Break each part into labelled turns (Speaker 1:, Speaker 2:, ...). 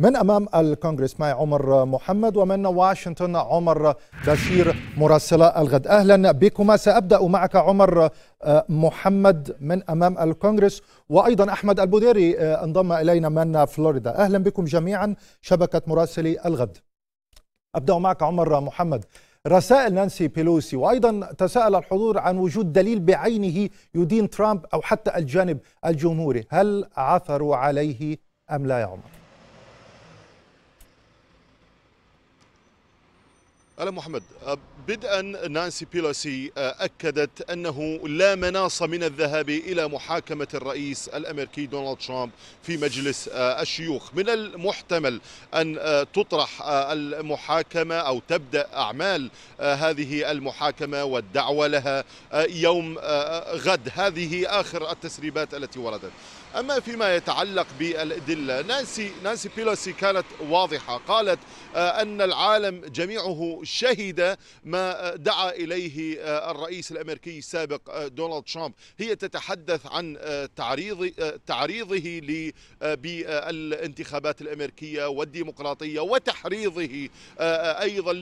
Speaker 1: من أمام الكونغرس معي عمر محمد ومن واشنطن عمر بشير مراسلة الغد أهلا بكما سأبدأ معك عمر آه، محمد من أمام الكونغرس وأيضا أحمد البوديري آه، انضم إلينا من فلوريدا أهلا بكم جميعا شبكة مراسلي الغد أبدأ معك عمر محمد رسائل نانسي بيلوسي وأيضا تساءل الحضور عن وجود دليل بعينه يدين ترامب أو حتى الجانب الجمهوري هل عثروا عليه أم لا يا عمر؟
Speaker 2: ألا محمد أه، بدءا نانسي بيلوسي أه، أكدت أنه لا مناص من الذهاب إلى محاكمة الرئيس الأمريكي دونالد ترامب في مجلس أه، الشيوخ من المحتمل أن تطرح المحاكمة أو تبدأ أعمال هذه المحاكمة والدعوة لها يوم غد هذه آخر التسريبات التي وردت أما فيما يتعلق بالأدلة نانسي, نانسي بيلوسي كانت واضحة قالت آه، أن العالم جميعه شهد ما آه، دعا إليه آه، الرئيس الأمريكي السابق دونالد ترامب هي تتحدث عن تعريض تعريضه بالانتخابات الأمريكية والديمقراطية وتحريضه أيضا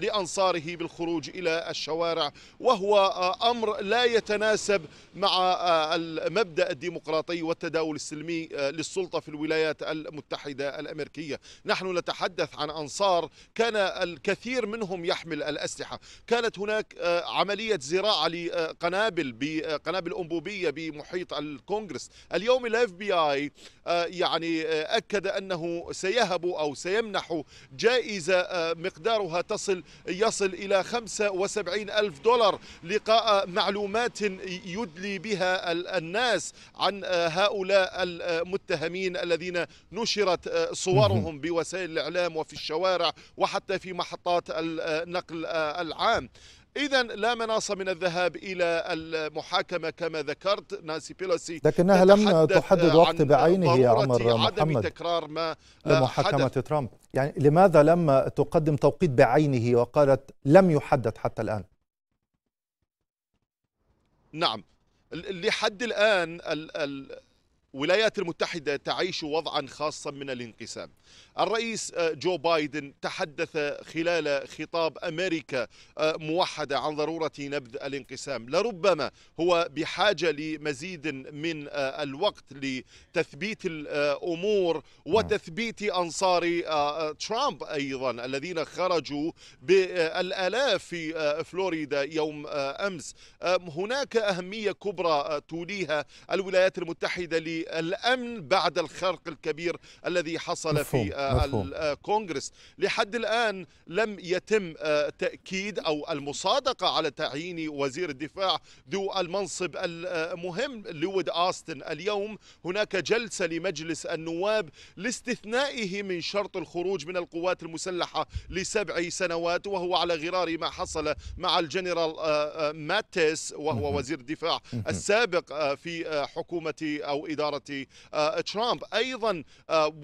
Speaker 2: لأنصاره بالخروج إلى الشوارع وهو أمر لا يتناسب مع المبدأ الديمقراطي التداول السلمي آه، للسلطة في الولايات المتحدة الأمريكية نحن نتحدث عن أنصار كان الكثير منهم يحمل الأسلحة كانت هناك آه، عملية زراعة لقنابل بقنابل آه، أنبوبية بمحيط الكونغرس اليوم الاف بي اي يعني أكد أنه سيهب أو سيمنح جائزة مقدارها تصل يصل إلى 75 ألف دولار لقاء معلومات يدلي بها الناس عن هؤلاء هؤلاء المتهمين الذين نشرت صورهم بوسائل الإعلام وفي الشوارع وحتى في محطات النقل العام اذا لا مناص من الذهاب الى المحاكمه كما ذكرت نانسي بيلوسي لكنها لم تحدد وقت بعينه يا عمر محمد عدم تكرار ما
Speaker 1: لمحاكمه حدث. ترامب يعني لماذا لم تقدم توقيت بعينه وقالت لم يحدد حتى الان
Speaker 2: نعم لحد الان ال ال الولايات المتحدة تعيش وضعا خاصا من الانقسام الرئيس آه، جو بايدن تحدث خلال خطاب امريكا آه، موحده عن ضروره نبذ الانقسام لربما هو بحاجه لمزيد من آه، الوقت لتثبيت الامور نعم. وتثبيت انصار ترامب ايضا الذين خرجوا بالالاف في فلوريدا يوم امس هناك اهميه كبرى توليها الولايات المتحده للامن بعد الخرق الكبير الذي حصل في آه، الكونغرس لحد الآن لم يتم آه، تأكيد أو المصادقة على تعيين وزير الدفاع ذو المنصب المهم لويد آستن اليوم هناك جلسة لمجلس النواب لاستثنائه من شرط الخروج من القوات المسلحة لسبع سنوات وهو على غرار ما حصل مع الجنرال آه، ماتيس وهو وزير الدفاع السابق في حكومة أو إدارة ترامب أيضا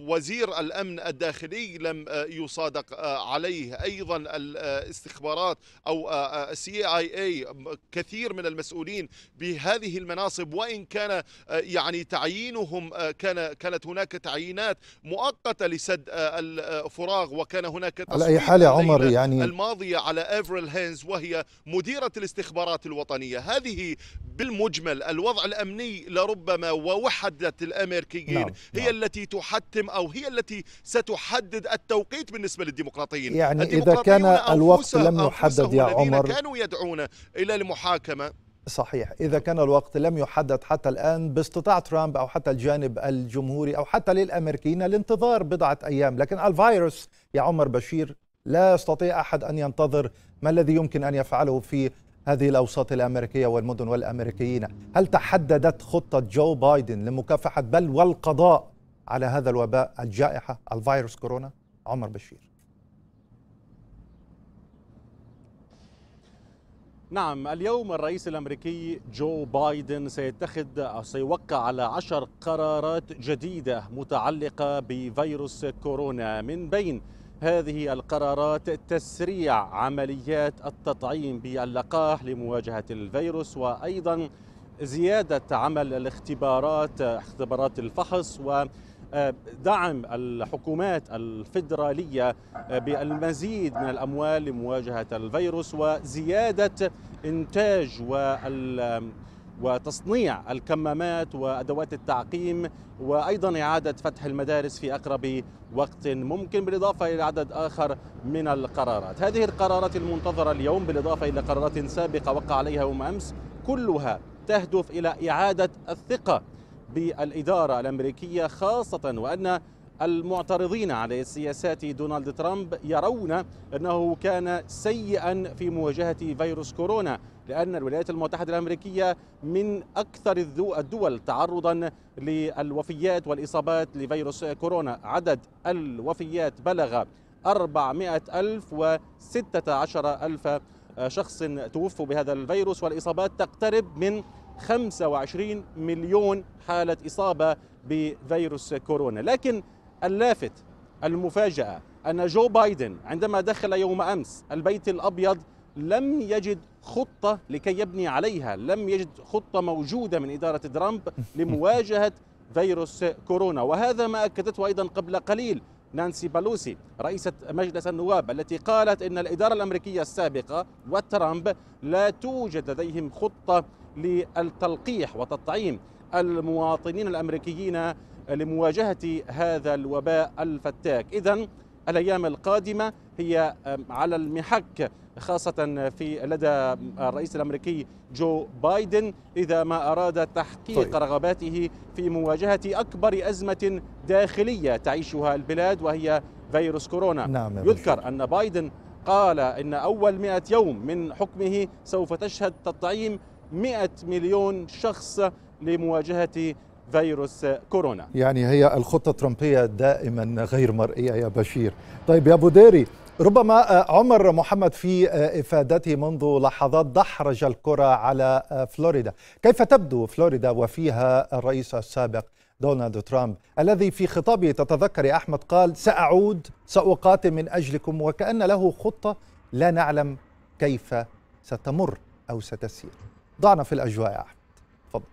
Speaker 2: وزير الأمن الداخلي لم آه، يصادق آه، عليه أيضا الاستخبارات آه، أو السي اي اي كثير من المسؤولين بهذه المناصب وإن كان يعني تعيينهم كان كانت هناك تعيينات مؤقتة لسد الفراغ وكان هناك على أي حال يا عمر يعني الماضية على إيفريل هينز وهي مديرة الاستخبارات الوطنية هذه بالمجمل الوضع الأمني لربما ووحده الأمريكيين نعم. هي نعم. التي تحتم أو هي التي س ستحدد التوقيت بالنسبة للديمقراطيين يعني الديمقراطيين إذا كان الوقت لم يحدد يا عمر كانوا يدعون إلى المحاكمة
Speaker 1: صحيح إذا كان الوقت لم يحدد حتى الآن باستطاع ترامب أو حتى الجانب الجمهوري أو حتى للأمريكيين الانتظار بضعة أيام لكن الفيروس يا عمر بشير لا يستطيع أحد أن ينتظر ما الذي يمكن أن يفعله في هذه الأوساط الأمريكية والمدن والأمريكيين هل تحددت خطة جو بايدن لمكافحة بل والقضاء على هذا الوباء الجائحة الفيروس كورونا عمر بشير
Speaker 3: نعم اليوم الرئيس الامريكي جو بايدن سيتخذ أو سيوقع على عشر قرارات جديده متعلقه بفيروس كورونا من بين هذه القرارات تسريع عمليات التطعيم باللقاح لمواجهه الفيروس وايضا زياده عمل الاختبارات اختبارات الفحص و آه، دعم الحكومات الفيدرالية آه، بالمزيد من الأموال لمواجهة الفيروس وزيادة إنتاج وتصنيع الكمامات وادوات التعقيم وايضا اعاده فتح المدارس في اقرب وقت ممكن بالاضافه الى عدد اخر من القرارات. هذه القرارات المنتظره اليوم بالاضافه الى قرارات سابقه وقع عليها يوم امس كلها تهدف الى اعاده الثقه بالإدارة الأمريكية خاصة وأن المعترضين على سياسات دونالد ترامب يرون انه كان سيئا في مواجهه فيروس كورونا لان الولايات المتحده الامريكيه من اكثر الدول تعرضا للوفيات والاصابات لفيروس كورونا عدد الوفيات بلغ 400 ألف و 16 ألف شخص توفوا بهذا الفيروس والإصابات تقترب من 25 مليون حالة إصابة بفيروس كورونا لكن اللافت المفاجأة أن جو بايدن عندما دخل يوم أمس البيت الأبيض لم يجد خطة لكي يبني عليها لم يجد خطة موجودة من إدارة ترامب لمواجهة فيروس كورونا وهذا ما أكدته أيضا قبل قليل نانسي بالوسي رئيسة مجلس النواب التي قالت إن الإدارة الأمريكية السابقة وترامب لا توجد لديهم خطة للتلقيح وتطعيم المواطنين الأمريكيين لمواجهة هذا الوباء الفتاك إذا الأيام القادمة هي على المحك خاصة في لدى الرئيس الأمريكي جو بايدن إذا ما أراد تحقيق طيب. رغباته في مواجهة أكبر أزمة داخلية تعيشها البلاد وهي فيروس كورونا نعم يذكر أن بايدن قال إن أول مئة يوم من حكمه سوف تشهد تطعيم مئة مليون شخص لمواجهة فيروس كورونا
Speaker 1: يعني هي الخطة الترامبية دائما غير مرئية يا بشير طيب يا أبو ديري ربما آه، عمر محمد في آه، افادته منذ لحظات دحرج الكره على آه، فلوريدا، كيف تبدو فلوريدا وفيها الرئيس السابق دونالد ترامب الذي في خطابه تتذكر يا احمد قال ساعود ساقاتل من اجلكم وكان له خطه لا نعلم كيف ستمر او ستسير. ضعنا في الاجواء يا احمد. تفضل.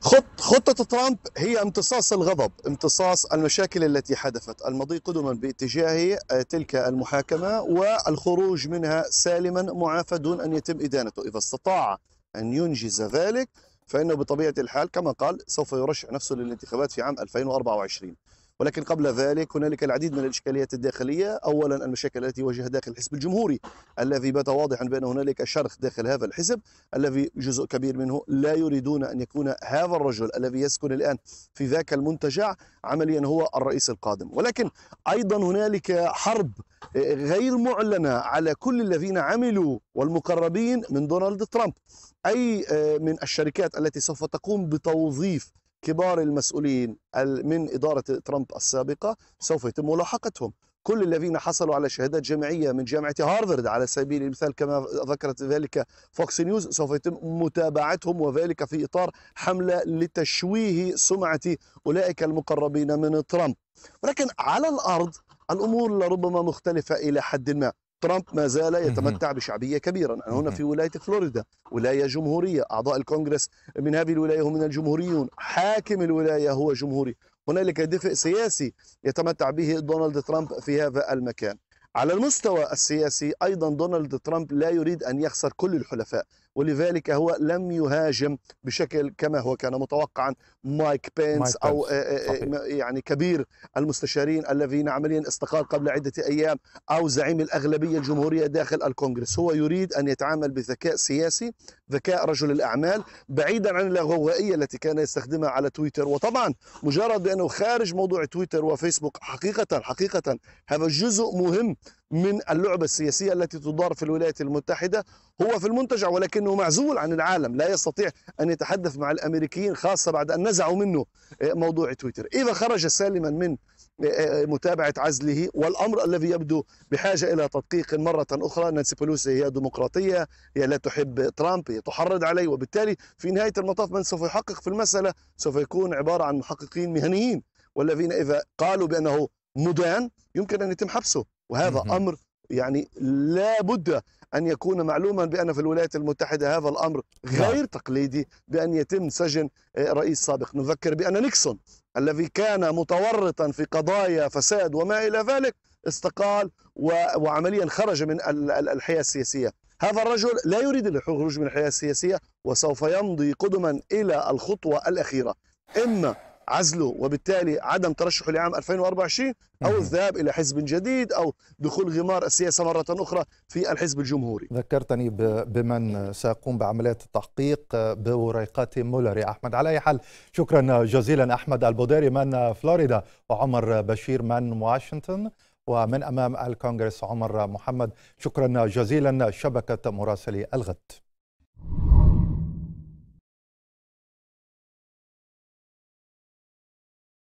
Speaker 4: خطة خطة ترامب هي امتصاص الغضب امتصاص المشاكل التي حدثت المضي قدما باتجاه آه، تلك المحاكمة والخروج منها سالما معافى دون أن يتم إدانته إذا استطاع أن ينجز ذلك فإنه بطبيعة الحال كما قال سوف يرشح نفسه للانتخابات في عام 2024 ولكن قبل ذلك هنالك العديد من الإشكاليات الداخلية أولا المشاكل التي واجهها داخل الحزب الجمهوري الذي بات واضحا بأن هنالك شرخ داخل هذا الحزب الذي جزء كبير منه لا يريدون أن يكون هذا الرجل الذي يسكن الآن في ذاك المنتجع عمليا هو الرئيس القادم ولكن أيضا هنالك حرب غير معلنة على كل الذين عملوا والمقربين من دونالد ترامب أي آه، من الشركات التي سوف تقوم بتوظيف كبار المسؤولين من إدارة ترامب السابقة سوف يتم ملاحقتهم كل الذين حصلوا على شهادات جامعية من جامعة هارفرد على سبيل المثال كما ذكرت ذلك فوكس نيوز سوف يتم متابعتهم وذلك في إطار حملة لتشويه سمعة أولئك المقربين من ترامب ولكن على الأرض الأمور لربما مختلفة إلى حد ما ترامب ما زال يتمتع بشعبيه كبيره أنا هنا في ولايه فلوريدا ولايه جمهوريه اعضاء الكونغرس من هذه الولايه هم من الجمهوريون حاكم الولايه هو جمهوري هنالك دفء سياسي يتمتع به دونالد ترامب في هذا المكان على المستوى السياسي ايضا دونالد ترامب لا يريد ان يخسر كل الحلفاء ولذلك هو لم يهاجم بشكل كما هو كان متوقعا مايك بينس مايك او آه، آه، صحيح. يعني كبير المستشارين الذين عمليا استقال قبل عده ايام او زعيم الاغلبيه الجمهوريه داخل الكونغرس هو يريد ان يتعامل بذكاء سياسي ذكاء رجل الاعمال بعيدا عن اللاغوائيه التي كان يستخدمها على تويتر وطبعا مجرد بانه خارج موضوع تويتر وفيسبوك حقيقه حقيقه هذا جزء مهم من اللعبة السياسية التي تدار في الولايات المتحدة هو في المنتجع ولكنه معزول عن العالم لا يستطيع أن يتحدث مع الأمريكيين خاصة بعد أن نزعوا منه آه، موضوع تويتر إذا خرج سالما من آه، آه، متابعة عزله والأمر الذي يبدو بحاجة إلى تدقيق مرة أخرى نانسي بولوسي هي ديمقراطية هي لا تحب ترامب هي تحرض عليه وبالتالي في نهاية المطاف من سوف يحقق في المسألة سوف يكون عبارة عن محققين مهنيين والذين إذا قالوا بأنه مدان يمكن أن يتم حبسه وهذا أمر يعني لا بد أن يكون معلوما بأن في الولايات المتحدة هذا الأمر نعم. غير تقليدي بأن يتم سجن آه، رئيس سابق نذكر بأن نيكسون الذي كان متورطا في قضايا فساد وما إلى ذلك استقال وعمليا خرج من الحياة السياسية هذا الرجل لا يريد الخروج من الحياة السياسية وسوف يمضي قدما إلى الخطوة الأخيرة إما عزله وبالتالي عدم ترشحه لعام 2024 أو الذهاب إلى حزب جديد أو دخول غمار السياسة مرة أخرى
Speaker 1: في الحزب الجمهوري ذكرتني بمن سيقوم بعمليه التحقيق آه، بوريقات مولر يا أحمد على أي حال شكرا آه، جزيلا أحمد البوديري من آه، فلوريدا وعمر بشير من واشنطن ومن أمام الكونغرس عمر محمد شكرا جزيلا شبكة مراسلي الغد